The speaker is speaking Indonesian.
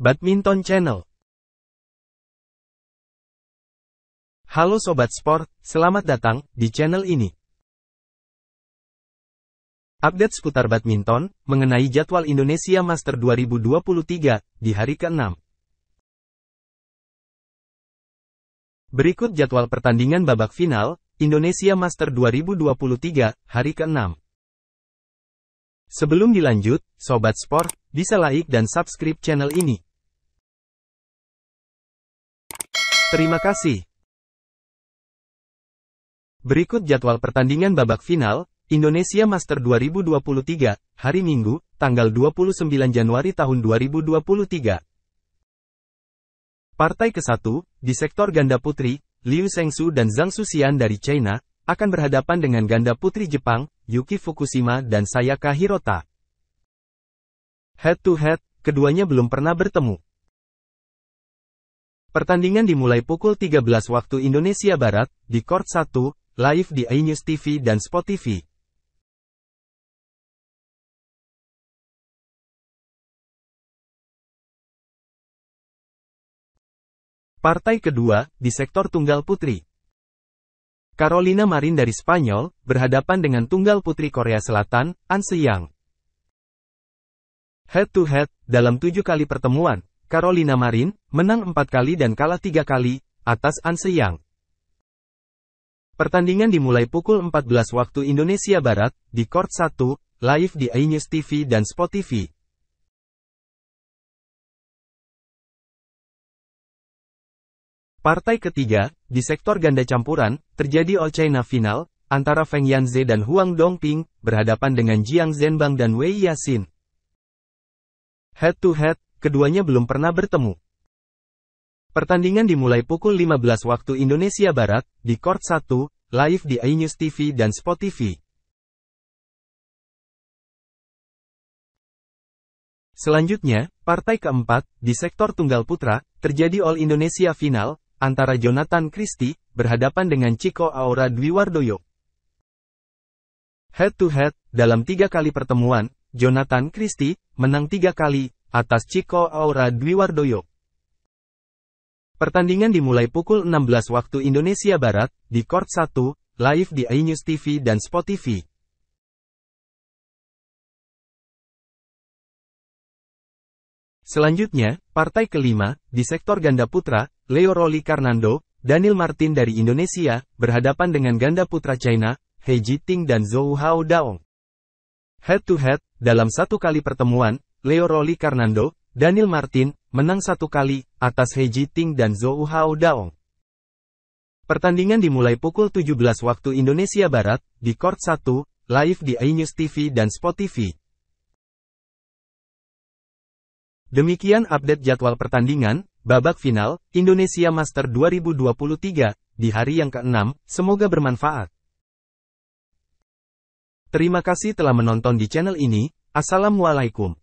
Badminton Channel Halo Sobat Sport, selamat datang di channel ini. Update seputar badminton, mengenai jadwal Indonesia Master 2023, di hari ke-6. Berikut jadwal pertandingan babak final, Indonesia Master 2023, hari ke-6. Sebelum dilanjut, Sobat Sport, bisa like dan subscribe channel ini. Terima kasih. Berikut jadwal pertandingan babak final, Indonesia Master 2023, hari Minggu, tanggal 29 Januari tahun 2023. Partai ke-1, di sektor ganda putri, Liu Shengsu dan Zhang Suxian dari China, akan berhadapan dengan ganda putri Jepang, Yuki Fukushima dan Sayaka Hirota. Head to head, keduanya belum pernah bertemu. Pertandingan dimulai pukul 13 waktu Indonesia Barat, di Court 1, live di iNews TV dan Spot TV. Partai kedua, di sektor tunggal putri. Carolina Marin dari Spanyol, berhadapan dengan tunggal putri Korea Selatan, An Yang. Head to head, dalam tujuh kali pertemuan, Carolina Marin, menang 4 kali dan kalah 3 kali, atas Anse Yang. Pertandingan dimulai pukul 14 waktu Indonesia Barat, di Court 1, live di iNews TV dan Spot TV. Partai ketiga, di sektor ganda campuran, terjadi All China Final, antara Feng Yanze dan Huang Dongping, berhadapan dengan Jiang Zhenbang dan Wei Yasin. Head to head, keduanya belum pernah bertemu. Pertandingan dimulai pukul 15 waktu Indonesia Barat, di Court 1, live di iNews TV dan Spot TV. Selanjutnya, partai keempat, di sektor tunggal putra, terjadi All Indonesia Final, antara Jonathan Christie, berhadapan dengan Chico Aura Dwiwardoyo. Head to head, dalam tiga kali pertemuan, Jonathan Christie, menang tiga kali, atas Ciko Aura Dwiwardoyo. Pertandingan dimulai pukul 16 waktu Indonesia Barat, di Court 1, live di iNews TV dan Spotify. Selanjutnya, partai kelima, di sektor ganda putra, Leo Roli Karnando, Daniel Martin dari Indonesia, berhadapan dengan ganda putra China, He Jiting dan Zhou Hao Daong. Head to head, dalam satu kali pertemuan, Leo Roli Karnando, Daniel Martin, menang satu kali, atas He Ting dan Zhou Hao Daong. Pertandingan dimulai pukul 17 waktu Indonesia Barat, di Court 1, live di iNews TV dan Spot TV. Demikian update jadwal pertandingan, babak final, Indonesia Master 2023, di hari yang ke-6, semoga bermanfaat. Terima kasih telah menonton di channel ini, Assalamualaikum.